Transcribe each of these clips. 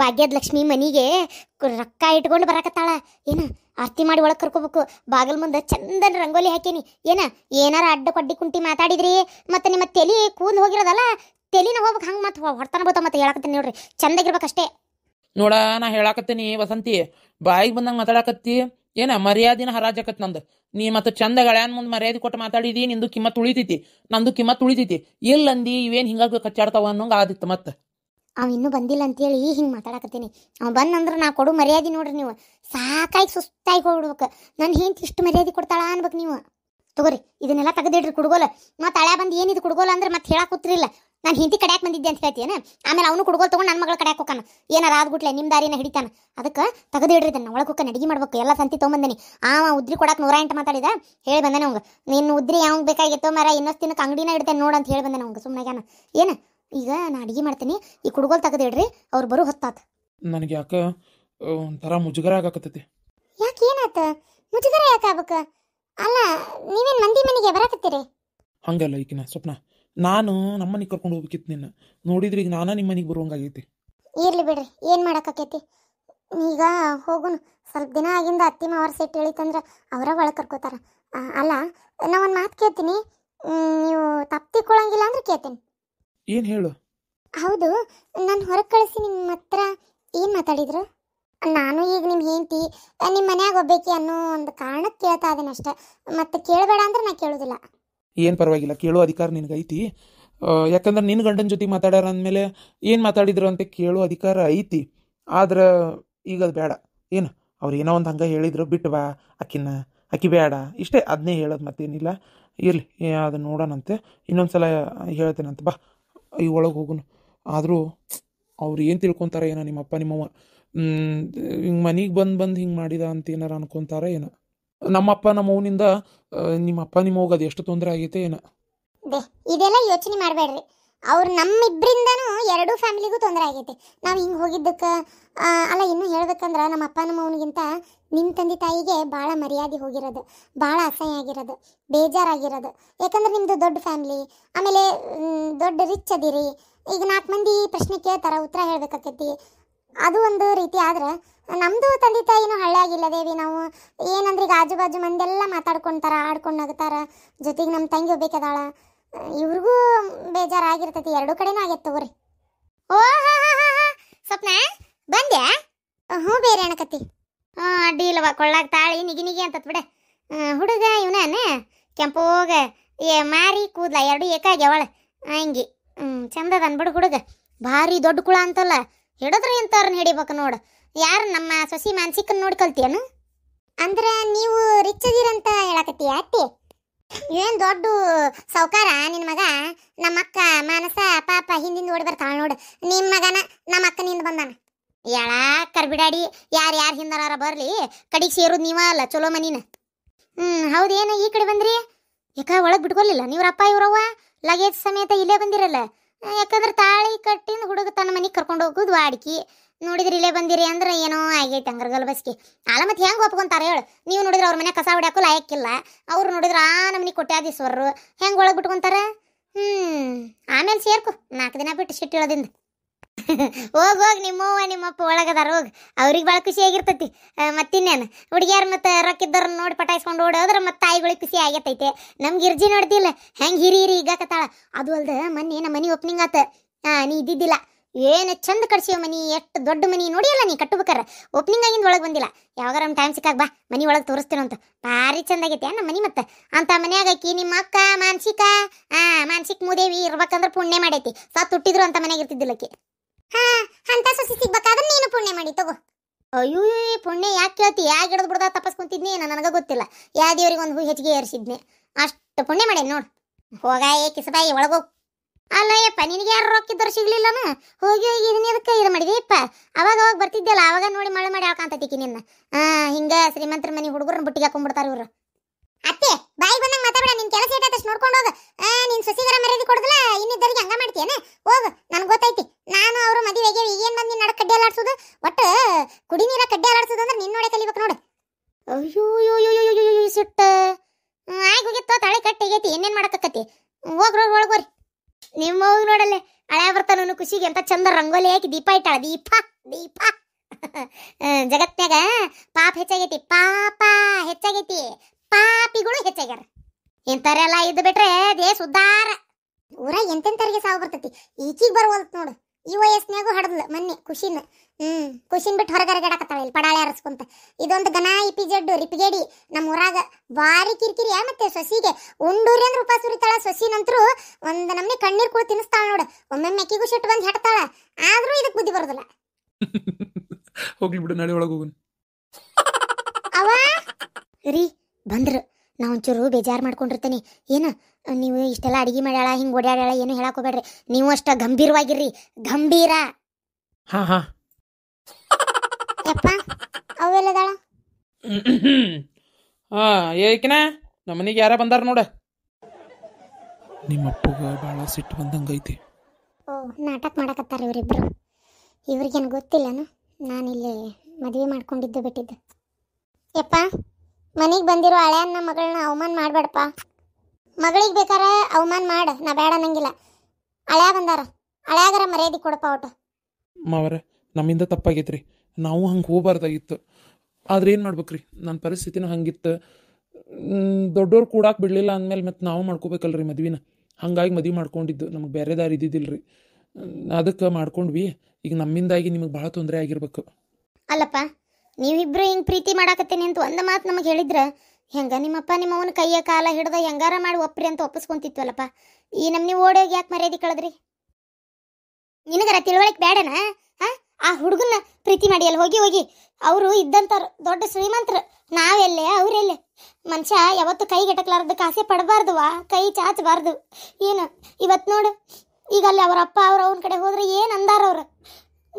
ಭಾಗ್ಯದ ಲಕ್ಷ್ಮಿ ಮನಿಗೆ ರೊಕ್ಕ ಇಟ್ಕೊಂಡು ಬರಕತ್ತಾಳ ಏನ ಆರ್ತಿ ಮಾಡಿ ಒಳಗ್ ಕರ್ಕೋಬೇಕು ಬಾಗಲ್ ಮುಂದೆ ಚಂದನ ರಂಗೋಲಿ ಹಾಕೇನಿ ಏನ ಏನಾರ ಅಡ್ಡ ಕೊಡ್ಡಿ ಕುಂಟಿ ಮಾತಾಡಿದ್ರಿ ಮತ್ತು ನಿಮ್ಮ ತಲೆ ಕೂದ್ ಹೋಗಿರೋದಲ್ಲ ತೆಲಿನ ಹೋಗ್ಬೇಕು ಹಂಗೆ ಮತ್ತೆ ಹೊಡ್ತಾನ ಬೋತ ಮತ್ತೆ ಹೇಳಕತ್ತೀನಿ ನೋಡ್ರಿ ಚಂದಾಗಿರ್ಬೇಕಷ್ಟೇ ನೋಡ ನಾ ಹೇಳಾಕತ್ತೀನಿ ವಸಂತಿ ಬಾಯಿಗೆ ಬಂದಂಗ ಮಾತಾಡಕತ್ತಿ ಏನ ಮರ್ಯಾದಿನ ಹರಾಜಕತ್ ನಂದು ನೀ ಮತ್ತ್ ಚಂದ ಮುಂದ್ ಮುಂದೆ ಮರ್ಯಾದೆ ಕೊಟ್ಟು ಮಾತಾಡಿದಿ ನಿಂದು ಕಿಮ್ಮತ್ ಉಳಿತೈತಿ ನಂದು ಕಿಮ್ಮತ್ ಉಳಿತೈತಿ ಇಲ್ಲಂದಿ ಇವೇನ್ ಹಿಂಗಾಗಿ ಕಚ್ಚಾಡ್ತಾವ ಅನ್ನೋಂಗ ಆದಿತ್ತು ಮತ್ತೆ ಅವ ಇನ್ನೂ ಬಂದಿಲ್ಲ ಅಂತೇಳಿ ಹಿಂಗೆ ಮಾತಾಡಕತ್ತೀನಿ ಅವ ಬಂದಂದ್ರೆ ನಾ ಕೊಡು ಮರ್ಯಾದೆ ನೋಡ್ರಿ ನೀವು ಸಾಕಾಗಿ ಸುಸ್ತಾಗಿ ಹೋಗ್ಬಿಡ್ಬೇಕು ನನ್ನ ಹಿಂತ ಇಷ್ಟು ಮರ್ಯಾದೆ ಕೊಡ್ತಾಳ ಅನ್ಬೇಕು ನೀವು ತಗೋರಿ ಇದನ್ನೆಲ್ಲ ತೆಗೆದಿಡ್ರಿ ಕುಡ್ಗೋಲ ಮತ್ತು ಹಳೆ ಬಂದು ಏನಿದು ಕುಡ್ಗೋಲ ಅಂದ್ರೆ ಮತ್ತೆ ಹೇಳಕ್ಕೆ ಕೂತ್ರಿಲ್ಲ ನಾನು ಹಿಂದಿ ಕಡೆಯಕ್ಕೆ ಬಂದಿದ್ದೆ ಅಂತ ಹೇಳ್ತೀನಿ ಆಮೇಲೆ ಅವನು ಕುಡ್ಗೋಲ್ ತೊಗೊಂಡು ನನ್ನ ಮಗಳ ಕಡ್ಯಾಕೆ ಹೋಗಾನ ಏನಾರ ಗುಟ್ಲೆ ನಿಮ್ಮ ದಾರಿನ ಹಿಡಿತಾನ ಅದಕ್ಕೆ ತೆಗೆದಿಡ್ರಿ ಇದನ್ನು ಒಳಗೆ ಹೋಗ್ಕೊಂಡು ಅಡಿಗೆ ಮಾಡ್ಬೇಕು ಎಲ್ಲ ಸಂತಿ ತೊಗೊಂಬಂದಿನಿ ಆ ಉದ್ರಿ ಕೊಡಕ್ಕೆ ನೂರ ಎಂಟು ಮಾತಾಡಿದ ಹೇಳಿ ಬಂದಾನೆ ಅವಂಗೆ ನೀನು ಉದ್ರಿ ಯಾವಾಗ ಬೇಕಾಗಿತ್ತು ಮರ ಇನ್ನೊಂದು ದಿನಕ್ಕೆ ಅಂಗಡಿನ ಇಡ್ತೇನೆ ನೋಡು ಅಂತ ಹೇಳಿ ಬಂದೆ ಅವಂಗೆ ಸುಮ್ಮನೆ ಏನು ಈಗ ನಾನು ಅಡುಗೆ ಮಾಡ್ತೀನಿ ಈ ಕುಡುಗೋಲ್ ಹೇಳ್ರಿ ಅವ್ರು ಬರೋ ಹೊತ್ತಾತ ನನಗೆ ಯಾಕೆ ಒಂಥರ ಮುಜುಗರ ಆಗಾಕತ್ತೈತಿ ಯಾಕೆ ಏನಾತ ಮುಜುಗರ ಯಾಕೆ ಆಗ್ಬೇಕು ಅಲ್ಲ ನೀವೇನು ಮಂದಿ ಮನೆಗೆ ಬರಕತ್ತೀರಿ ಹಂಗಲ್ಲ ಈಕಿನ ಸ್ವಪ್ನ ನಾನು ನಮ್ಮ ಮನೆಗೆ ಕರ್ಕೊಂಡು ಹೋಗ್ಬೇಕಿತ್ತು ನಿನ್ನ ನೋಡಿದ್ರೆ ಈಗ ನಾನು ನಿಮ್ಮ ಮನೆಗೆ ಬರುವಂಗಾಗೈತಿ ಇರ್ಲಿ ಬಿಡ್ರಿ ಏನು ಮಾಡೋಕ್ಕಾಕೈತಿ ಈಗ ಹೋಗುನು ಸ್ವಲ್ಪ ದಿನ ಆಗಿಂದ ಅತ್ತಿ ಮಾವರ ಸೆಟ್ ಹೇಳಿತಂದ್ರೆ ಅವರ ಒಳಗೆ ಕರ್ಕೋತಾರ ಅಲ್ಲ ನಾ ಒಂದು ಮಾತು ಕೇಳ್ತೀನಿ ನೀವು ತಪ್ಪಿಕೊಳ್ಳಂಗಿಲ್ಲ ಅಂದ್ರೆ ಕೇಳ್ತೀನಿ ಏನ್ ಹೇಳು ಹೌದು ನಾನು ಹೊರಗೆ ಕಳಿಸಿ ನಿಮ್ಮ ಹತ್ರ ಏನು ಮಾತಾಡಿದ್ರು ನಾನು ಈಗ ನಿಮ್ ಹೆಂಡತಿ ನಿಮ್ಮ ಮನ್ಯಾಗ ಒಬ್ಬಾಕಿ ಅನ್ನೋ ಒಂದು ಕಾರಣಕ್ಕೆ ಕೇಳ್ತಾ ಇದ್ದೀನಿ ಅಷ್ಟೆ ಮತ್ತೆ ಕೇಳಬೇಡ ಅಂದ್ರೆ ನಾ ಕೇಳೋದಿಲ್ಲ ಏನು ಪರವಾಗಿಲ್ಲ ಕೇಳೋ ಅಧಿಕಾರ ಐತಿ ಯಾಕಂದ್ರೆ ನಿನ್ನ ಗಂಡನ ಜೊತೆ ಮಾತಾಡ್ಯಾರ ಅಂದ್ಮೇಲೆ ಏನು ಮಾತಾಡಿದ್ರು ಅಂತ ಕೇಳೋ ಅಧಿಕಾರ ಐತಿ ಆದ್ರೆ ಈಗ ಅದು ಬೇಡ ಏನು ಅವ್ರು ಏನೋ ಒಂದು ಹಂಗೆ ಹೇಳಿದ್ರು ಬಿಟ್ಟು ಬಾ ಅಕ್ಕಿನ ಅಕ್ಕಿ ಬೇಡ ಇಷ್ಟೇ ಅದನ್ನೇ ಹೇಳೋದು ಮತ್ತೇನಿಲ್ಲ ಇರ್ಲಿ ಅದು ನೋಡೋಣಂತೆ ಇನ್ನೊಂದು ಸಲ ಹೇಳ್ತೇನಂತೆ ಬಾ ಈ ಒಳಗೆ ಹೋಗುನು ಆದರೂ ಅವ್ರು ಏನು ತಿಳ್ಕೊತಾರೆ ಏನೋ ಅಪ್ಪ ನಿಮ್ಮವ್ವ ಹಿಂಗೆ ಮನೆಗೆ ಬಂದು ಬಂದು ಹಿಂಗೆ ಮಾಡಿದ ಅಂತ ಏನಾರು ಅನ್ಕೊತಾರೆ ಏನೋ ನಮ್ಮಪ್ಪ ನಮ್ಮವನಿಂದ ನಿಮ್ಮಪ್ಪ ನಿಮ್ಮವ್ಗೆ ಅದು ಎಷ್ಟು ತೊಂದರೆ ಆಗೈತೆ ಏನೋ ಇದೆಲ್ಲ ಯೋಚನೆ ಮಾಡಬೇಡ್ರಿ ಅವ್ರು ನಮ್ಮಿಬ್ಬರಿಂದನೂ ಎರಡೂ ಫ್ಯಾಮಿಲಿಗೂ ತೊಂದರೆ ಆಗೈತೆ ನಾವು ಹಿಂಗೆ ಹೋಗಿದ್ದಕ್ಕೆ ಅಲ್ಲ ಇನ್ನೂ ಹೇಳ್ಬೇಕಂದ್ರೆ ನಮ್ಮ ಅಪ್ಪ ನಮ್ಮವನಿಗಿಂತ ನಿಮ್ಮ ತಂದೆ ತಾಯಿಗೆ ಭಾಳ ಮರ್ಯಾದೆ ಹೋಗಿರೋದು ಭಾಳ ಅಸಹ್ಯ ಆಗಿರೋದು ಬೇಜಾರಾಗಿರೋದು ಯಾಕಂದ್ರೆ ನಿಮ್ಮದು ದೊಡ್ಡ ಫ್ಯಾಮ್ಲಿ ಆಮೇಲೆ ದೊಡ್ಡ ರಿಚ್ ಅದಿರಿ ಈಗ ನಾಲ್ಕು ಮಂದಿ ಪ್ರಶ್ನೆ ಕೇಳ್ತಾರೆ ಉತ್ತರ ಹೇಳ್ಬೇಕಾಕೈತಿ ಅದು ಒಂದು ರೀತಿ ಆದ್ರೆ ನಮ್ಮದು ತಂದೆ ತಾಯಿನೂ ದೇವಿ ನಾವು ಏನಂದ್ರೆ ಈಗ ಆಜು ಬಾಜು ಮಂದೆಲ್ಲ ಮಾತಾಡ್ಕೊತಾರ ಆಡ್ಕೊಂಡು ನಗ್ತಾರ ಜೊತೆಗೆ ನಮ್ಮ ತಂಗಿ ಹೋಗ್ಬೇಕದಾಳ ಇವ್ರಿಗೂ ಬೇಜಾರಾಗಿರ್ತೈತಿ ಎರಡು ಕಡೆನೂ ಆಗೈತೆ ತಗೋರಿ ಓ ಹಾ ಹಾ ಹಾ ಸ್ವಪ್ನ ಬಂದ್ಯಾ ಹ್ಞೂ ಬೇರೆ ಅಣಕತ್ತಿ ಅಡ್ಡಿ ಇಲ್ಲವ ಕೊಳ್ಳಾಗ ತಾಳಿ ನಿಗಿ ನಿಗಿ ಅಂತ ಬಿಡ ಹುಡುಗ ಇವನೇ ಕೆಂಪೋಗ ಏ ಮಾರಿ ಕೂದ್ಲ ಎರಡು ಅವಳ ಹಂಗೆ ಹ್ಞೂ ಚಂದದ ಅನ್ಬಿಡು ಹುಡುಗ ಭಾರಿ ದೊಡ್ಡ ಕುಳ ಅಂತಲ್ಲ ಹಿಡಿದ್ರೆ ಇಂಥವ್ರನ್ನ ಹಿಡಿಬೇಕು ನೋಡು ಯಾರು ನಮ್ಮ ಸೊಸಿ ಮಾನಸಿಕನ್ನ ನೋಡಿ ಅಂದ್ರೆ ನೀವು ರಿಚ್ ಅದೀರಂತ ಹೇಳಕತ್ತೀಯ ಅತ್ತಿ ಏನು ದೊಡ್ಡ ಸೌಕಾರ ನಿನ್ನ ಮಗ ನಮ್ಮ ಅಕ್ಕ ಮಾನಸ ಪಾಪ ಹಿಂದಿಂದ ಓಡಿ ಬರ್ತಾಳ ನೋಡು ನಿಮ್ಮ ಮಗನ ನಮ್ಮ ಅಕ್ಕನಿಂದ ಬಂದಾನ ಎಳ ಕರ್ಬಿಡಾಡಿ ಯಾರು ಯಾರು ಹಿಂದಾರ ಬರಲಿ ಕಡಿಗೆ ಸೇರೋದು ನೀವ ಅಲ್ಲ ಚಲೋ ಮನಿನ ಹ್ಮ್ ಹೌದೇನು ಈ ಕಡೆ ಬಂದ್ರಿ ಯಾಕ ಒಳಗೆ ನೀವ್ರ ಅಪ್ಪ ಇವ್ರವ್ವ ಲಗೇಜ್ ಸಮೇತ ಇಲ್ಲೇ ಬಂದಿರಲ್ಲ ಯಾಕಂದ್ರೆ ತಾಳಿ ಕಟ್ಟಿಂದ ಹುಡುಗ ತನ್ನ ಮನೆಗೆ ಕರ್ಕೊಂಡು ಹೋಗೋದು ವಾಡಿಕೆ ನೋಡಿದ್ರೆ ಇಲ್ಲೇ ಬಂದಿರಿ ಅಂದ್ರೆ ಏನೋ ಆಗೈತೆ ಹಂಗಾರ ಗಲ್ಬಸ್ಕಿ ಅಲ್ಲ ಮತ್ತೆ ಹೆಂಗೆ ಒಪ್ಕೊಂತಾರೆ ಹೇಳು ನೀವು ನೋಡಿದ್ರೆ ಅವ್ರ ಮನೆ ಕಸ ಹೊಡ್ಯಾಕು ಲಾಯಕ್ಕಿಲ್ಲ ಅವ್ರು ನೋಡಿದ್ರೆ ಆ ನಮ್ಮನೆ ಕೊಟ್ಟಾದೀಸ್ವರು ಹೆಂಗೆ ಒಳಗೆ ಬಿಟ್ಕೊಂತಾರೆ ಹ್ಞೂ ಆಮೇಲೆ ಸೇರ್ಕು ನಾಲ್ಕು ದಿನ ಬಿಟ್ಟು ಸಿಟ್ಟಿಳೋದಿಂದ ಹೋಗಿ ಹೋಗ್ ನಿಮ್ಮವ್ವ ನಿಮ್ಮಪ್ಪ ಒಳಗದಾರ ಹೋಗಿ ಅವ್ರಿಗೆ ಭಾಳ ಖುಷಿ ಆಗಿರ್ತೈತಿ ಮತ್ತಿನ್ನೇನು ಮತ್ತೆ ಮತ್ತು ರೊಕ್ಕಿದ್ದರ ನೋಡಿ ಪಟಾಯಿಸ್ಕೊಂಡು ಓಡೋದ್ರೆ ಮತ್ತು ತಾಯಿಗಳಿಗೆ ಖುಷಿ ಆಗೈತೈತೆ ನಮ್ಗೆ ಇರ್ಜಿ ನೋಡ್ತಿಲ್ಲ ಹೆಂಗೆ ಹಿರಿ ಹಿರಿ ಕತ್ತಾಳ ಅದು ಅಲ್ದ ಮೊನ್ನೆ ನಮ್ಮ ಮನೆ ಓಪನಿಂಗ್ ಆತ ಹಾಂ ನೀ ಇದ್ದಿದ್ದಿಲ್ಲ ಏನು ಚಂದ ಕಟ್ಸಿಯೋ ಮನಿ ಎಷ್ಟು ದೊಡ್ಡ ಮನಿ ನೋಡಿಯಲ್ಲ ನೀ ಕಟ್ಟಬೇಕಾರೆ ಓಪನಿಂಗ್ ಆಗಿಂದ ಒಳಗೆ ಬಂದಿಲ್ಲ ಯಾವಾಗಾರ ನಮ್ಮ ಟೈಮ್ ಸಿಕ್ಕಾಗ ಬಾ ಮನೆ ಒಳಗೆ ತೋರಿಸ್ತೇನೆ ಅಂತ ಭಾರಿ ಚಂದ ಆಗೈತೆ ನಮ್ಮ ಮನೆ ಮತ್ತೆ ಅಂತ ಮನ್ಯಾಗ ಆಕಿ ನಿಮ್ಮ ಅಕ್ಕ ಮಾನಸಿಕ ಹಾಂ ಮಾನಸಿಕ ಮೂದೇವಿ ಇರ್ಬೇಕಂದ್ರೆ ಪುಣ್ಯ ಮಾಡೈತಿ ಸತ್ತು ಹುಟ್ಟಿದ್ರು ಅಂತ ಮನೆಯಾಗ ಇರ್ತಿದ್ದಿಲ್ಲಕಿ ಹಾ ಅಂತ ಸೊಸಿ ಸಿಗ್ಬೇಕಾದ್ರೆ ನೀನು ಪುಣ್ಯ ಮಾಡಿ ತಗೋ ಅಯ್ಯೋ ಪುಣ್ಯ ಯಾಕೆ ಕೇಳ್ತಿ ಯಾಕೆ ಹಿಡಿದು ಬಿಡ್ದ ತಪಸ್ಕೊಂತಿದ್ನಿ ನನಗೆ ಗೊತ್ತಿಲ್ಲ ಯಾ ದೇವ್ರಿಗೆ ಒಂದು ಹೂ ಹೆಚ್ಚಿಗೆ ಏರಿಸಿದ್ನಿ ಅಷ್ಟು ಪುಣ್ಯ ಮಾಡೇನಿ ನೋಡು ಹೋಗ ಏ ಕಿಸಬಾಯಿ ಒಳಗೋ ಅಲ್ಲಯ್ಯಪ್ಪ ನಿನಗೆ ಯಾರು ರೊಕ್ಕಿದ್ದವ್ರು ಸಿಗ್ಲಿಲ್ಲನ ಹೋಗಿ ಹೋಗಿ ಇದನ್ನ ಅದಕ್ಕೆ ಇದು ಮಾಡಿದೆ ಇಪ್ಪ ಅವಾಗ ಅವಾಗ ಬರ್ತಿದ್ದಲ್ಲ ಅವಾಗ ನೋಡಿ ಮಳೆ ಮಾಡಿ ಹಾಕಂತತಿಕಿ ನಿನ್ನ ಹಾ ಹಿಂಗ ಶ್ರೀಮಂತರ ಮನೆ ಹುಡುಗರನ್ನ ಬುಟ್ಟಿಗೆ ಹಾಕೊಂಡ್ಬಿಡ್ತಾರೆ ಇವರು ಅತ್ತೆ ಬಾಯಿ ಬಂದಂಗ ಮಾತಾಡ ನಿನ್ ಕೆಲಸ ಏಟಾದಷ್ಟು ನೋಡ್ಕೊಂಡು ಹೋಗ ನಿನ್ ಸಸಿಗರ ಮರ್ಯಾದೆ ಕೊಡದಲ್ಲ ಇನ್ನಿದ್ದರಿಗೆ ಹಂಗ ಮಾಡ್ತೀಯನ ಕಡ್ಡಿ ಅಲಾಡ್ಸೋದಂದ್ರೆ ನಿನ್ನ ನೋಡೇ ಕಲಿಬೇಕು ನೋಡು ಅಯ್ಯೋ ಅಯ್ಯೋ ಅಯ್ಯೋ ಅಯ್ಯೋ ಸುಟ್ಟ ಆಗಿ ಹೋಗಿತ್ತು ಕಟ್ಟಿ ಆಗೈತಿ ಏನೇನು ಮಾಡಕತ್ತಿ ಹೋಗ್ರಿ ಒಳಗೆ ಒಳಗೋರಿ ನಿಮ್ಮ ಹೋಗಿ ನೋಡಲ್ಲೇ ಹಳೆ ಬರ್ತಾನ ಖುಷಿಗೆ ಎಂತ ಚಂದ ರಂಗೋಲಿ ಹಾಕಿ ದೀಪ ಇಟ್ಟಾಳ ದೀಪ ದೀಪ ಜಗತ್ನಾಗ ಪಾಪ ಹೆಚ್ಚಾಗೈತಿ ಪಾಪ ಹೆಚ್ಚಾಗೈತಿ ಪಾಪಿಗಳು ಹೆಚ್ಚಾಗ್ಯಾರ ಎಂತಾರೆಲ್ಲ ಇದ್ದು ಬಿಟ್ರೆ ದೇಶ ಉದ್ದಾರ ಊರ ಎಂತೆಂತರಿಗೆ ಸಾವು ಬರ್ತೈತಿ ಈಕಿಗೆ ಬರ್ವಲ್ತ್ ನೋಡು ಈ ವಯಸ್ಸಿನಾಗೂ ಹಡದ್ಲು ಮೊನ್ನೆ ಖುಷಿನ ಹ್ಮ್ ಕುಶಿನ್ ಬಿಟ್ಟು ಹೊರಗಡೆ ಗಡಾಕತ್ತಾಳ ಇಲ್ಲಿ ಪಡಾಳೆ ಅರಸ್ಕೊಂತ ಇದೊಂದು ಗನ ಇಪಿ ಜಡ್ಡು ರಿಪಿಗೇಡಿ ನಮ್ಮ ಊರಾಗ ಭಾರಿ ಕಿರಿಕಿರಿ ಮತ್ತೆ ಸೊಸಿಗೆ ಉಂಡೂರಿ ಅಂದ್ರೆ ಉಪಾಸ ಉರಿತಾಳ ನಂತರ ಒಂದ್ ನಮ್ನೆ ಕಣ್ಣೀರ್ ಕೂಡ ತಿನ್ನಿಸ್ತಾಳ ನೋಡ ಒಮ್ಮೊಮ್ಮೆ ಅಕ್ಕಿಗೂ ಸಿಟ್ಟು ಬಂದು ಹೆಡ್ತಾಳ ಆದ್ರೂ ಇದಕ್ಕೆ ಬುದ್ಧಿ ಬರೋದಿಲ್ಲ ಹೋಗ್ಲಿ ಬಿಡು ನಾಳೆ ಒಳಗೆ ಹೋಗುನ್ ಅವ ರೀ ಬಂದ್ರು ನಾ ಒಂಚೂರು ಬೇಜಾರು ಮಾಡ್ಕೊಂಡಿರ್ತೀನಿ ಏನು ನೀವು ಇಷ್ಟೆಲ್ಲ ಅಡಿಗೆ ಮಾಡ್ಯಾಳ ಹಿಂಗೆ ಓಡ್ಯಾಡ್ಯಾಳ ಏನು ಹೇಳಕ್ ಹೋಗ್ಬೇಡ್ರಿ ನೀವು ಅಷ್ಟ ಗಂಭೀರವಾಗಿರ್ರಿ ಗಂಭೀರ ಹಾ ಹಾ ಯಪ್ಪ ಅವೆಲ್ಲದಾಳ ಹಾ ಏಕಿನ ನಮ್ಮ ಮನೆಗೆ ಯಾರ ಬಂದಾರ ನೋಡ ನಿಮ್ಮ ಅಪ್ಪಗ ಸಿಟ್ಟು ಬಂದಂಗೈತಿ ಓ ನಾಟಕ ಮಾಡಕತ್ತಾರ ಇವರಿಬ್ರು ಇವ್ರಿಗೇನು ಗೊತ್ತಿಲ್ಲನು ನಾನಿಲ್ಲಿ ಮದುವೆ ಮಾಡ್ಕೊಂಡಿದ್ದು ಬಿಟ್ಟಿದ್ದು ಯಪ್ಪ ಮನೆಗೆ ಬಂದಿರೋ ಹಳೆಯನ್ನ ಮಗಳನ್ನ ಅವಮಾನ ಮಾಡಬೇಡಪ್ಪ ಮಗಳಿಗೆ ಬೇಕಾರೆ ಅವಮಾನ ಮಾಡು ನಾ ಬೇಡ ಅನ್ನಂಗಿಲ್ಲ ಹಳೆಯ ಬಂದಾರ ಹಳೆಯಾಗರ ಮರ್ಯಾದೆ ಕೊಡಪ್ಪ ಒಟ್ಟು ಮಾವರ ನಮ್ಮಿಂದ ತಪ್ಪಾಗೈತ್ರಿ ನಾವು ಹಂಗೆ ಹೋಗಬಾರ್ದಾಗಿತ್ತು ಆದ್ರೆ ಏನು ಮಾಡ್ಬೇಕ್ರಿ ನನ್ನ ಪರಿಸ್ಥಿತಿನ ಹಂಗಿತ್ತು ದೊಡ್ಡವ್ರು ಕೂಡಾಕ್ ಬಿಡಲಿಲ್ಲ ಅಂದಮೇಲೆ ಮತ್ತೆ ನಾವು ಮಾಡ್ಕೋಬೇಕಲ್ರಿ ಮದ್ವಿನ ಹಂಗಾಗಿ ಮದ್ವೆ ಮಾಡ್ಕೊಂಡಿದ್ದು ನಮಗೆ ಬೇರೆ ದಾರಿ ಇದ್ದಿದ್ದಿಲ್ರಿ ಅದಕ್ಕೆ ಮಾಡ್ಕೊಂಡ್ವಿ ಈಗ ನಮ್ಮಿಂದಾಗಿ ನಿಮಗೆ ಭಾಳ ತೊಂದರೆ ಆಗಿರ್ಬೇಕು ಅಲ್ಲಪ್ಪ ನೀವಿಬ್ರು ಹಿಂಗೆ ಪ್ರೀತಿ ಮಾಡಾಕತ್ತೇನೆ ಅಂತ ಒಂದು ಮಾತು ನಮಗೆ ಹೇಳಿದ್ರೆ ಹೆಂಗ ನಿಮ್ಮಪ್ಪ ನಿಮ್ಮವನ ಕೈಯ ಕಾಲ ಹಿಡ್ದ ಹೆಂಗಾರ ಮಾಡಿ ಒಪ್ಪ್ರಿ ಅಂತ ಒಪ್ಪಿಸ್ಕೊಂತಿತ್ತಲ್ಲಪ್ಪ ಈ ನೀವು ಓಡೋಗಿ ಯಾಕೆ ಮರ್ಯಾದೆ ಕಳೆದ್ರಿ ನಿನಗರ ತಿಳುವಳಿಕೆ ಬೇಡನಾ ಆ ಹುಡುಗನ ಪ್ರೀತಿ ಮಾಡಿ ಅಲ್ಲಿ ಹೋಗಿ ಹೋಗಿ ಅವರು ಇದ್ದಂಥವ್ರು ದೊಡ್ಡ ಶ್ರೀಮಂತರು ನಾವೆಲ್ಲೇ ಅವರೆಲ್ಲೇ ಮನುಷ್ಯ ಯಾವತ್ತು ಕೈಗೆಟಕ್ಲಾರ್ದು ಕಾಸೆ ವಾ ಕೈ ಚಾಚಬಾರ್ದು ಏನು ಇವತ್ತು ನೋಡು ಈಗ ಅಲ್ಲಿ ಅವ್ರ ಅಪ್ಪ ಅವ್ರ ಅವ್ನ ಕಡೆ ಹೋದ್ರೆ ಏನು ಅಂದಾರ ಅವರು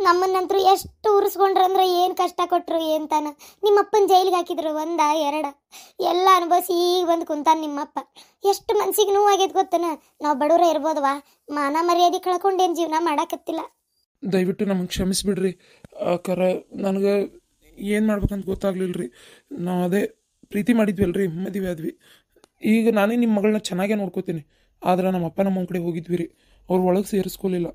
ನಮ್ಮನ್ನಂತರು ಎಷ್ಟು ಉರಿಸ್ಕೊಂಡ್ರು ಅಂದ್ರೆ ಏನು ಕಷ್ಟ ಕೊಟ್ಟರು ಏನು ತಾನ ನಿಮ್ಮಪ್ಪನ ಜೈಲಿಗೆ ಹಾಕಿದ್ರು ಒಂದ ಎರಡ ಎಲ್ಲ ಅನುಭವಿಸಿ ಈಗ ಬಂದು ಕುಂತಾನ ನಿಮ್ಮಪ್ಪ ಎಷ್ಟು ಮನ್ಸಿಗೆ ನೋವಾಗ್ಯದ ಗೊತ್ತನ ನಾವು ಬಡವರ ವಾ ಮಾನ ಮರ್ಯಾದೆ ಕಳ್ಕೊಂಡೇನು ಜೀವನ ಮಾಡಕತ್ತಿಲ್ಲ ದಯವಿಟ್ಟು ನಮಗೆ ಕ್ಷಮಿಸಿಬಿಡ್ರಿ ಕರ ನನಗೆ ಏನು ಮಾಡ್ಬೇಕಂತ ಗೊತ್ತಾಗ್ಲಿಲ್ಲ ರೀ ನಾವು ಅದೇ ಪ್ರೀತಿ ಅಲ್ರಿ ಮದುವೆ ಆದ್ವಿ ಈಗ ನಾನೇ ನಿಮ್ಮ ಮಗಳನ್ನ ಚೆನ್ನಾಗೇ ನೋಡ್ಕೋತೀನಿ ಆದ್ರೆ ನಮ್ಮ ಅಪ್ಪ ನಮ್ಮ ಕಡೆ ಹೋಗಿದ್ವಿ ರೀ ಅವ್ರು ಒಳಗೆ ಸೇರಿಸ್ಕೊಲಿಲ್ಲ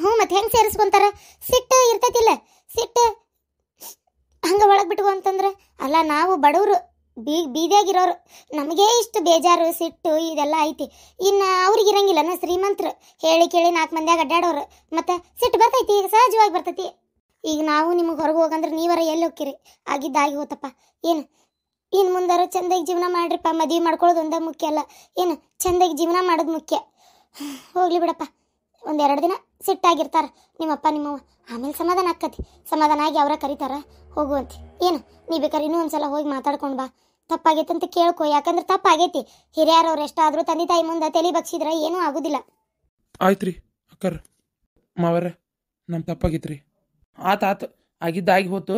ಹ್ಞೂ ಮತ್ತೆ ಹೆಂಗೆ ಸೇರಿಸ್ಕೊಂತಾರ ಸಿಟ್ಟು ಇರ್ತೈತಿಲ್ಲ ಸಿಟ್ಟು ಹಂಗೆ ಒಳಗೆ ಬಿಟ್ಕೋ ಅಂತಂದ್ರೆ ಅಲ್ಲ ನಾವು ಬಡವರು ಬೀ ಬೀದಿಯಾಗಿರೋರು ನಮಗೇ ಇಷ್ಟು ಬೇಜಾರು ಸಿಟ್ಟು ಇದೆಲ್ಲ ಐತಿ ಇನ್ನು ಅವ್ರಿಗೆ ನಾ ಶ್ರೀಮಂತರು ಹೇಳಿ ಕೇಳಿ ನಾಲ್ಕು ಮಂದಿಯಾಗ ಅಡ್ಡಾಡೋರು ಮತ್ತು ಸಿಟ್ಟು ಬರ್ತೈತಿ ಈಗ ಸಹಜವಾಗಿ ಬರ್ತೈತಿ ಈಗ ನಾವು ನಿಮಗೆ ಹೊರಗೆ ಹೋಗಂದ್ರೆ ನೀವರ ಎಲ್ಲಿ ಹೋಗ್ತೀರಿ ಆಗಿದ್ದಾಗಿ ಹೋತಪ್ಪ ಏನು ಇನ್ನು ಮುಂದಾರು ಚಂದಾಗಿ ಜೀವನ ಮಾಡ್ರಿಪ್ಪ ಮದುವೆ ಮಾಡ್ಕೊಳ್ಳೋದು ಒಂದೇ ಮುಖ್ಯ ಅಲ್ಲ ಏನು ಚಂದಾಗಿ ಜೀವನ ಮಾಡೋದು ಮುಖ್ಯ ಹೋಗ್ಲಿ ಬಿಡಪ್ಪ ಒಂದೆರಡು ದಿನ ಸಿಟ್ಟಾಗಿರ್ತಾರೆ ನಿಮ್ಮಪ್ಪ ನಿಮ್ಮವ್ವ ಆಮೇಲೆ ಸಮಾಧಾನ ಆಕತಿ ಸಮಾಧಾನ ಆಗಿ ಅವರ ಕರೀತಾರ ಹೋಗುವಂತೆ ಏನು ನೀ ಬೇಕಾದ್ರೆ ಇನ್ನೂ ಒಂದು ಸಲ ಹೋಗಿ ಮಾತಾಡ್ಕೊಂಡು ಬಾ ತಪ್ಪಾಗೈತೆ ಅಂತ ಕೇಳ್ಕೊ ಯಾಕಂದ್ರೆ ತಪ್ಪಾಗೈತಿ ಹಿರಿಯರವ್ರು ಎಷ್ಟಾದರೂ ತಂದೆ ತಾಯಿ ಮುಂದೆ ತಲೆ ಬಗ್ಸಿದ್ರೆ ಏನೂ ಆಗೋದಿಲ್ಲ ಆಯ್ತ್ರಿ ಅಕ್ಕರ್ ಮಾವರ ನಮ್ ತಪ್ಪಾಗಿತ್ರಿ ಆತ ಆತ ಆಗಿದ್ದಾಗಿ ಹೋತು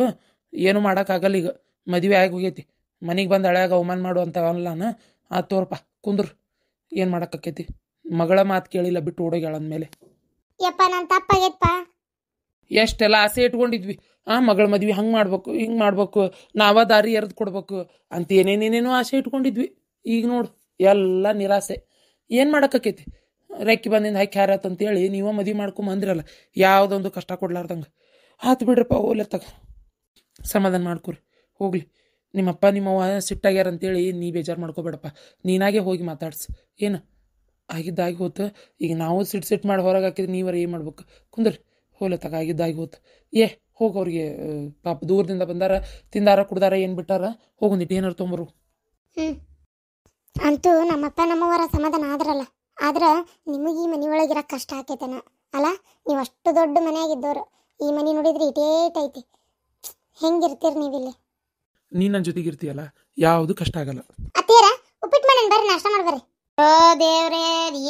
ಏನು ಮಾಡೋಕ್ಕಾಗಲ್ಲ ಈಗ ಮದುವೆ ಆಗಿ ಹೋಗೈತಿ ಮನೆಗೆ ಬಂದು ಹಳೆಯಾಗ ಅವಮಾನ ಮಾಡು ಅಂತ ಅಲ್ಲಾನ ಆ ತೋರಪ್ಪ ಕುಂದ್ರು ಏನು ಮಾಡೋಕ್ಕಾಕೈತಿ ಮಗಳ ಮಾತು ಕೇಳಿಲ್ಲ ಬಿಟ್ಟು ಓಡೋಗ್ಯಾಳ ಅಂದಮೇಲೆ ಯಪ್ಪ ಎಷ್ಟೆಲ್ಲ ಆಸೆ ಇಟ್ಕೊಂಡಿದ್ವಿ ಆ ಮಗಳ ಮದ್ವೆ ಹಂಗೆ ಮಾಡ್ಬೇಕು ಹಿಂಗೆ ಮಾಡ್ಬೇಕು ನಾವ ದಾರಿ ಎರೆದು ಕೊಡ್ಬೇಕು ಅಂತ ಏನೇನೇನೇನೋ ಆಸೆ ಇಟ್ಕೊಂಡಿದ್ವಿ ಈಗ ನೋಡು ಎಲ್ಲ ನಿರಾಸೆ ಏನು ಮಾಡೋಕ್ಕೈತಿ ರೆಕ್ಕಿ ಬಂದಿಂದ ಹಾಕಿ ಹೇಳಿ ಅಂತೇಳಿ ನೀವೇ ಮದುವೆ ಮಾಡ್ಕೊಂಬಂದ್ರಲ್ಲ ಯಾವುದೊಂದು ಕಷ್ಟ ಕೊಡ್ಲಾರ್ದಂಗೆ ಆತು ಬಿಡ್ರಪ್ಪ ತಗ ಸಮಾಧಾನ ಮಾಡ್ಕೊರಿ ಹೋಗ್ಲಿ ನಿಮ್ಮಪ್ಪ ನಿಮ್ಮವ್ವ ಸಿಟ್ಟಾಗ್ಯಾರ ಅಂತೇಳಿ ನೀ ಬೇಜಾರು ಮಾಡ್ಕೋಬೇಡಪ್ಪ ನೀನಾಗೆ ಹೋಗಿ ಮಾತಾಡ್ಸು ಏನು ಆಗಿದ್ದಾಗಿ ಹೋತು ಈಗ ನಾವು ಸಿಟ್ಟು ಸಿಟ್ಟು ಮಾಡಿ ಹೊರಗೆ ಹಾಕಿದ್ರೆ ನೀವರ ಏನು ಮಾಡ್ಬೇಕು ಕುಂದ್ರಿ ಹೋಲತ್ತಾಗ ಆಗಿದ್ದಾಗಿ ಹೋತು ಏ ಹೋಗಿ ಅವ್ರಿಗೆ ಪಾಪ ದೂರದಿಂದ ಬಂದಾರ ತಿಂದಾರ ಕುಡ್ದಾರ ಏನು ಬಿಟ್ಟಾರ ಹೋಗೊಂದಿಟ್ಟು ಏನಾರು ತೊಂಬರು ಹ್ಞೂ ಅಂತೂ ನಮ್ಮಪ್ಪ ನಮ್ಮವರ ಸಮಾಧಾನ ಆದ್ರಲ್ಲ ಆದ್ರ ನಿಮಗೆ ಈ ಮನೆಯೊಳಗಿರೋ ಕಷ್ಟ ಆಕೈತನ ಅಲ್ಲ ನೀವು ಅಷ್ಟು ದೊಡ್ಡ ಮನೆಯಾಗಿದ್ದವ್ರು ಈ ಮನೆ ನೋಡಿದ್ರೆ ಇಟೇಟ್ ಐತಿ ಹೆಂಗಿರ್ತೀರ ನೀವಿಲ್ಲಿ ನೀನ್ ನನ್ನ ಜೊತೆಗಿರ್ತೀಯಲ್ಲ ಯಾವುದು ಕಷ್ಟ ಆಗಲ್ಲ ಅತ್ತೀರ ಉಪ್ಪಿಟ್ಟು ಮಾಡಿ ಬರ್ರಿ ನಾಷ್ಟ ಮಾಡ್ಬರ್ರಿ ಓ ದೇವ್ರೇ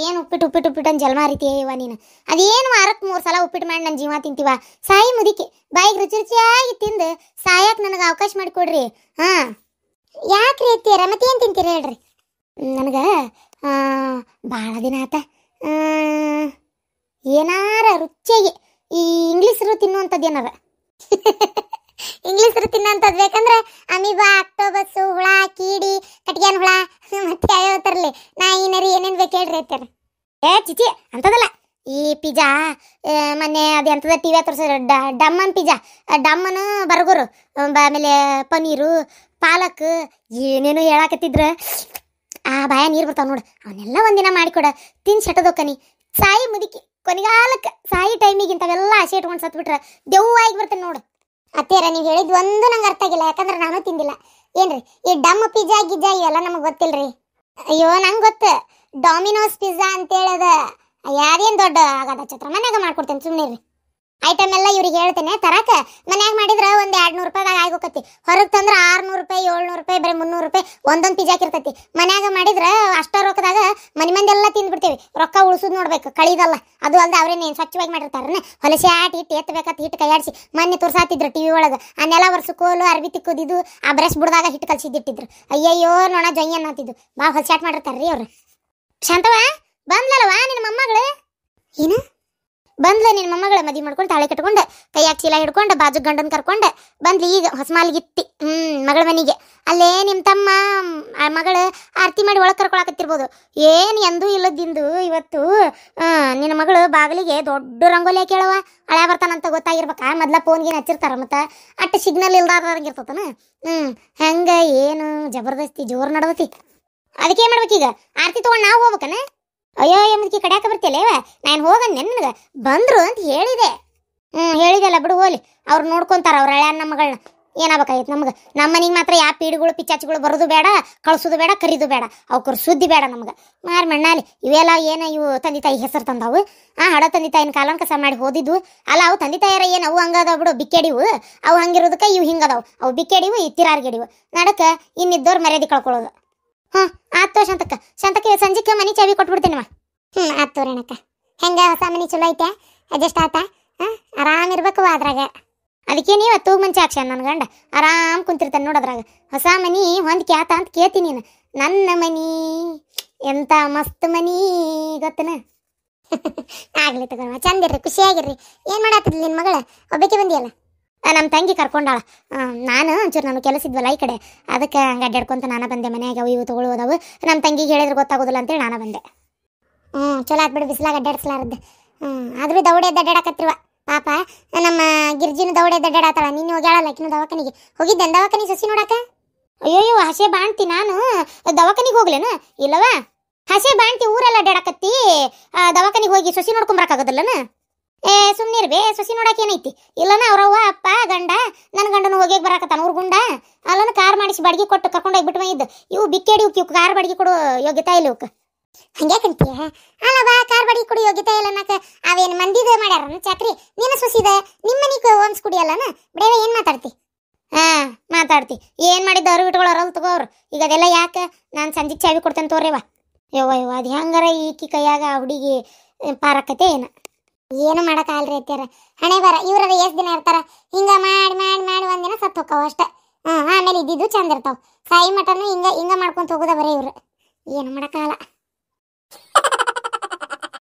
ಏನು ಉಪ್ಪಿಟ್ಟು ಉಪ್ಪಿಟ್ಟು ಉಪ್ಪಿಟ್ಟು ಅಂತ ಜಲ್ಮ ರೀತಿಯ ಇವ ನೀನು ಅದೇನು ವಾರಕ್ಕೆ ಮೂರು ಸಲ ಉಪ್ಪಿಟ್ಟು ಮಾಡಿ ನನ್ನ ಜೀವ ತಿಂತೀವ ಸಾಯಿ ಮುದಿಕೆ ಬಾಯಿಗೆ ರುಚಿ ರುಚಿಯಾಗಿ ತಿಂದು ಸಾಯಕ್ಕೆ ನನಗೆ ಅವಕಾಶ ಮಾಡಿಕೊಡ್ರಿ ಹಾಂ ಯಾಕೆ ಮತ್ತೆ ಏನು ತಿಂತೀರಿ ಹೇಳ್ರಿ ನನಗೆ ಭಾಳ ದಿನ ಆತ ಏನಾರ ರುಚಿಯಾಗಿ ಈ ಇಂಗ್ಲೀಷರು ತಿನ್ನುವಂಥದ್ದು ಏನಾರ ಇಂಗ್ಲೀಷರು ತಿನ್ನಂತದ್ ಬೇಕಂದ್ರೆ ಅಮೀಬಾ ಆಕ್ಟೋಬಸ್ ಹುಳ ಕೀಡಿ ಕಟ್ಗ್ಯಾನ್ ಹುಳ ಮತ್ತೆ ಯಾವ್ಯಾವ ತರಲಿ ನರಿ ಏನೇನ್ ಬೇಕು ಹೇಳ್ರಿ ಅಂತಾರೆ ಏ ಚಿಚಿ ಅಂತದಲ್ಲ ಈ ಪಿಜ್ಜಾ ಮೊನ್ನೆ ಅದು ಅಂತದ ಟಿ ವಿ ಡಮ್ಮನ್ ಪಿಜ್ಜಾ ಡಮ್ಮನ್ ಬಾ ಆಮೇಲೆ ಪನ್ನೀರು ಪಾಲಕ್ ಏನೇನೋ ಹೇಳಾಕತ್ತಿದ್ರ ಆ ಬಾಯ ನೀರು ಬರ್ತಾವ ನೋಡು ಅವನ್ನೆಲ್ಲ ಒಂದಿನ ಮಾಡಿಕೊಡ ತಿನ್ ಶಟದೋಕನಿ ಸಾಯಿ ಮುದುಕಿ ಕೊನೆಗಾಲಕ್ಕೆ ಸಾಯಿ ಟೈಮಿಗೆ ಇಂಥವೆಲ್ಲ ಆಸೆ ಇಟ್ಕೊಂಡು ದೆವ್ವ ಆಗಿ ಬರ್ತೇನೆ ನೋಡು ಅತ್ತೆಯರ ನೀವು ಹೇಳಿದ್ ಒಂದು ನಂಗೆ ಅರ್ಥ ಆಗಿಲ್ಲ ಯಾಕಂದ್ರೆ ನಾನು ತಿಂದಿಲ್ಲ ಏನ್ರಿ ಈ ಡಮ್ ಪಿಜ್ಜಾ ಗಿಜ್ಜಾ ಇವೆಲ್ಲ ನಮಗೆ ಗೊತ್ತಿಲ್ರಿ ಅಯ್ಯೋ ನಂಗೆ ಗೊತ್ತು ಡಾಮಿನೋಸ್ ಪಿಜ್ಜಾ ಅಂತ ಹೇಳದ ಯಾರೇನು ದೊಡ್ಡ ಆಗದ ಚತ್ರ ಮನ್ಯಾಗ ಮಾಡ್ಕೊಡ್ತೇನೆ ಸುಮ್ಮನೆ ಐಟಮ್ ಎಲ್ಲ ಇವ್ರಿಗೆ ಹೇಳ್ತೇನೆ ತರಕ ಮನ್ಯಾಗ ಮಾಡಿದ್ರೆ ಒಂದು ಎರಡು ನೂರು ರೂಪಾಯಿ ಆಗೋಕತ್ತಿ ಹೊರಗೆ ತಂದ್ರೆ ಆರುನೂರು ರೂಪಾಯಿ ಏಳ್ನೂರು ರೂಪಾಯಿ ಬರೀ ಮುನ್ನೂರು ರೂಪಾಯಿ ಒಂದೊಂದು ಪಿಜ್ಜಾಕಿರ್ತೈತಿ ಇರ್ತೈತಿ ಮನ್ಯಾಗ ಮಾಡಿದ್ರೆ ಅಷ್ಟರ ಬಿಡ್ತೀವಿ ರೊಕ್ಕ ಉಳಿಸೋದು ನೋಡ್ಬೇಕು ಕಳಿದಲ್ಲ ಅದು ಅಲ್ಲದೆ ಅವ್ರೇನು ಸ್ವಚ್ಛವಾಗಿ ಮಾಡಿರ್ತಾರನ ಹೊಲಸೆ ಆಟ ಇಟ್ಟು ಎತ್ತಬೇಕಂತ ಹಿಟ್ಟು ಕೈಯಾಡಿಸಿ ಮೊನ್ನೆ ತೋರ್ಸಾತಿದ್ರು ಟಿವಿ ಒಳಗ ಅನ್ನೆಲ್ಲ ವರ್ಷ ಕೋಲು ಅರ್ಬಿ ತಿಕ್ಕೋದಿದ್ದು ಆ ಬ್ರಷ್ ಬಿಡ್ದಾಗ ಹಿಟ್ಟು ಕಲ್ಸಿದ್ದಿಟ್ಟಿದ್ರು ಅಯ್ಯಯ್ಯೋ ನೋಣ ಜೊಯ್ಯನ್ ಅಂತಿದ್ದು ಬಾ ಹೊಲಸಾಟ ಮಾಡಿರ್ತಾರ್ರಿ ಅವ್ರು ಶಾಂತವ ಬಂದ್ಲಲ್ವಾ ಬಂದ್ಲ ನಿನ್ನ ಮೊಮ್ಮಗಳ ಮದಿ ಮಾಡ್ಕೊಂಡು ತಾಳೆ ಕಟ್ಕೊಂಡೆ ಕೈಯಾಗ ಚೀಲ ಹಿಡ್ಕೊಂಡು ಬಾಜು ಗಂಡನ್ ಕರ್ಕೊಂಡು ಬಂದ್ಲಿ ಈಗ ಹೊಸಮಾಲಿಗಿತ್ತಿ ಹ್ಮ್ ಮಗಳ ಮನೆಗೆ ಅಲ್ಲೇ ನಿಮ್ಮ ತಮ್ಮ ಆ ಮಗಳು ಆರತಿ ಮಾಡಿ ಒಳಗೆ ಕರ್ಕೊಳಕತ್ತಿರ್ಬೋದು ಏನು ಎಂದೂ ಇಲ್ಲದಿಂದು ಇವತ್ತು ನಿನ್ನ ಮಗಳು ಬಾಗಿಲಿಗೆ ದೊಡ್ಡ ರಂಗೋಲಿ ಕೇಳುವ ಹಳೆ ಬರ್ತಾನಂತ ಗೊತ್ತಾಗಿರ್ಬೇಕಾ ಮೊದ್ಲ ಫೋನ್ಗೆ ಹಚ್ಚಿರ್ತಾರ ಮತ್ತು ಅಟ್ಟ ಸಿಗ್ನಲ್ ಇಲ್ದಾರ್ದಂಗೆ ಇರ್ತತನ ಹ್ಞೂ ಹೆಂಗೆ ಏನು ಜಬರ್ದಸ್ತಿ ಜೋರು ನಡ್ದತಿ ಅದಕ್ಕೆ ಏನು ಮಾಡ್ಬೇಕೀಗ ಆರತಿ ತೊಗೊಂಡು ನಾವು ಹೋಗ್ಬೇಕನ ಅಯ್ಯೋ ಎಂಬುದಕ್ಕೆ ಕಡ್ಯಾಕ ಬರ್ತೀಯಲ್ಲೇವ ನಾನು ಹೋಗ ನನಗೆ ಬಂದರು ಅಂತ ಹೇಳಿದೆ ಹ್ಞೂ ಹೇಳಿದೆಲ್ಲ ಬಿಡು ಹೋಲಿ ಅವ್ರು ನೋಡ್ಕೊಂತಾರ ಅವ್ರ ಹಳ್ಯಾನ ನಮ್ಮಗಳನ್ನ ಏನಾಗಬೇಕಾಗಿತ್ತು ನಮ್ಗೆ ನಮ್ಮ ಮನೆಗೆ ಮಾತ್ರ ಯಾವ ಪೀಡುಗಳು ಪಿಚ್ಚಾಚಿಗಳು ಬರೋದು ಬೇಡ ಕಳಿಸೋದು ಬೇಡ ಕರೀದು ಬೇಡ ಅವ್ಕರ ಸುದ್ದಿ ಬೇಡ ನಮ್ಗೆ ಮಾರು ಮಣ್ಣಾಲಿ ಇವೆಲ್ಲ ಏನು ಇವು ತಂದೆ ತಾಯಿ ಹೆಸರು ತಂದವು ಆ ಹಡ ತಂದೆ ತಾಯಿನ ಕಾಲಂಕಸ ಮಾಡಿ ಹೋದಿದ್ವು ಅಲ್ಲ ಅವು ತಂದೆ ತಾಯಿಯರ ಏನು ಅವು ಹಂಗದಾವ ಬಿಡು ಬಿಕ್ಕೇಡಿವು ಅವು ಹಂಗಿರೋದಕ್ಕೆ ಇವು ಹಿಂಗದಾವು ಅವು ಬಿಕ್ಕೆಡಿವು ಈ ತಿರಾರ್ಗಿಡಿವು ನಡಕ್ಕೆ ಇನ್ನಿದ್ದವ್ರು ಮರ್ಯಾದೆ ಕಳ್ಕೊಳ್ಳೋದು ಹ್ಞೂ ಆಯ್ತು ಶಾಂತಕ್ಕ ಶಾಂತಕ್ಕ ಸಂಜೆಕ್ಕೆ ಮನೆ ಚಾವಿ ಕೊಟ್ಬಿಡ್ತೇನವ ಹ್ಞೂ ಆಯ್ತು ರೇಣಕ್ಕ ಹೆಂಗೆ ಹೊಸ ಮನೆ ಚಲೋ ಐತೆ ಅಡ್ಜಸ್ಟ್ ಆತ ಹಾಂ ಆರಾಮ ಇರ್ಬೇಕು ಅದ್ರಾಗ ಅದಕ್ಕೆ ನೀವು ತೂ ಮುಂಚೆ ಆಕ್ಷ ನನ್ನ ಗಂಡ ಆರಾಮ್ ಕುಂತಿರ್ತಾನೆ ನೋಡದ್ರಾಗ ಹೊಸ ಮನಿ ಹೊಂದ್ಕೆ ಆತ ಅಂತ ಕೇಳ್ತೀನಿ ನೀನು ನನ್ನ ಮನಿ ಎಂತ ಮಸ್ತ್ ಮನಿ ಗೊತ್ತನ ಆಗ್ಲಿ ತಗೋಣ ಚಂದಿರ್ರಿ ಖುಷಿಯಾಗಿರ್ರಿ ಏನು ಮಾಡತ್ತಿರ್ಲಿ ನಿನ್ನ ಮಗಳ ಒಬ್ಬಕ್ಕೆ ಬಂದಿಯಲ್ಲ ನಮ್ಮ ತಂಗಿ ಕರ್ಕೊಂಡಾಳ ನಾನು ಒಂಚೂರು ನಾನು ಕೆಲಸ ಇದ್ವಲ್ಲ ಈ ಕಡೆ ಅದಕ್ಕೆ ಹಂಗೆ ಅಡ್ಡಾಡ್ಕೊಂತ ನಾನು ಬಂದೆ ಅವು ಇವು ತೊಗೊಳ್ಳೋದವು ನಮ್ಮ ತಂಗಿಗೆ ಹೇಳಿದ್ರೆ ಗೊತ್ತಾಗೋದಿಲ್ಲ ಅಂತೇಳಿ ನಾನು ಬಂದೆ ಹ್ಞೂ ಚಲೋ ಆತ್ಬಿಡು ಬಿಸಿಲಾಗ ಅಡ್ಡಾಡ್ಸ್ಲಾರ್ದು ಹ್ಞೂ ಆದರೂ ದೌಡೆ ಅಡ್ಡಾಡಕತ್ತಿರುವ ಪಾಪ ನಮ್ಮ ಗಿರ್ಜಿನ ದೌಡೆ ಅಡ್ಡಾಡತ್ತಾಳ ನೀನು ಹೋಗ್ಯಾಳಲ್ಲ ಆಕಿನ ದವಾಖಾನಿಗೆ ಹೋಗಿದ್ದೆ ದವಾಖಾನಿಗೆ ಸಸಿ ನೋಡಕ್ಕೆ ಅಯ್ಯೋ ಹಸೆ ಬಾಣ್ತಿ ನಾನು ದವಾಖಾನಿಗೆ ಹೋಗ್ಲೇನು ಇಲ್ಲವಾ ಹಸೆ ಬಾಣ್ತಿ ಊರೆಲ್ಲ ಅಡ್ಡಾಡಕತ್ತಿ ದವಾಖಾನಿಗೆ ಹೋಗಿ ಸೊಸಿ ನೋಡ್ಕೊಂಬರಕ್ಕಾಗೋದಿಲ್ಲನು ಏ ಸುಮ್ಮನಿರ್ಬೇ ಸೊಸಿ ನೋಡಕ್ಕೆ ಏನೈತಿ ಇಲ್ಲನ ಅವ್ರವ್ವ ಅಪ್ಪ ಗಂಡ ನನ್ನ ಗಂಡನ ಹೋಗಿ ಬರಾಕತ್ತಾನ ಅವ್ರ ಗುಂಡ ಅಲ್ಲನ ಕಾರ್ ಮಾಡಿಸಿ ಬಾಡಿಗೆ ಕೊಟ್ಟು ಕರ್ಕೊಂಡು ಹೋಗ್ಬಿಟ್ಟು ಬಂದಿದ್ದು ಇವು ಬಿಕ್ಕೇಡಿ ಇವು ಕಾರ್ ಬಾಡಿಗೆ ಕೊಡೋ ಯೋಗ್ಯತಾ ಇಲ್ಲ ಇವಕ್ಕೆ ಹಂಗ್ಯಾಕೆ ಅಂತೀಯ ಅಲ್ಲ ಕಾರ್ ಬಾಡಿಗೆ ಕೊಡಿ ಯೋಗ್ಯತೆ ಇಲ್ಲ ಅನ್ನಕ ಅವೇನು ಮಂದಿದ ಮಾಡ್ಯಾರ ಚಾಕ್ರಿ ನೀನು ಸುಸಿದ ನಿಮ್ಮ ಮನಿ ಓಮ್ಸ್ ಕುಡಿಯಲ್ಲನ ಬಿಡೇವ ಏನು ಮಾತಾಡ್ತಿ ಹಾ ಮಾತಾಡ್ತಿ ಏನು ಮಾಡಿದ್ದು ಅವ್ರು ಬಿಟ್ಕೊಳ್ಳೋರಲ್ಲ ಅವ್ರು ಈಗ ಅದೆಲ್ಲ ಯಾಕೆ ನಾನು ಸಂಜೆ ಚಾವಿ ಕೊಡ್ತೇನೆ ತೋರಿವ ಯವ್ವ ಯವ್ವ ಅದು ಹೆಂಗಾರ ಈಕಿ ಕೈಯಾಗ ಹುಡುಗಿ ಪಾರಕತೆ ಏನ ಏನು ಮಾಡಕ್ಕಾಲ್ರಿ ಅತ್ಯಾರ ಹಣೆ ಬರ ಇವ್ರದ ಎಷ್ಟು ದಿನ ಇರ್ತಾರ ಹಿಂಗ ಮಾಡಿ ಮಾಡಿ ಮಾಡಿ ಒಂದಿನ ಸತ್ತು ಹೋಗ್ತಾವ ಅಷ್ಟೇ ಆಮೇಲೆ ಇದ್ದಿದ್ದು ಚಂದ ಇರ್ತಾವ ಸಾಯಿ ಮಟನು ಹಿಂಗ ಹಿಂಗ ಮಾಡ್ಕೊಂತ ಹೋಗೋದ ಬರೀ ಇವ್ರು ಏನು ಮಾಡಕ್ಕಾಗಲ್ಲ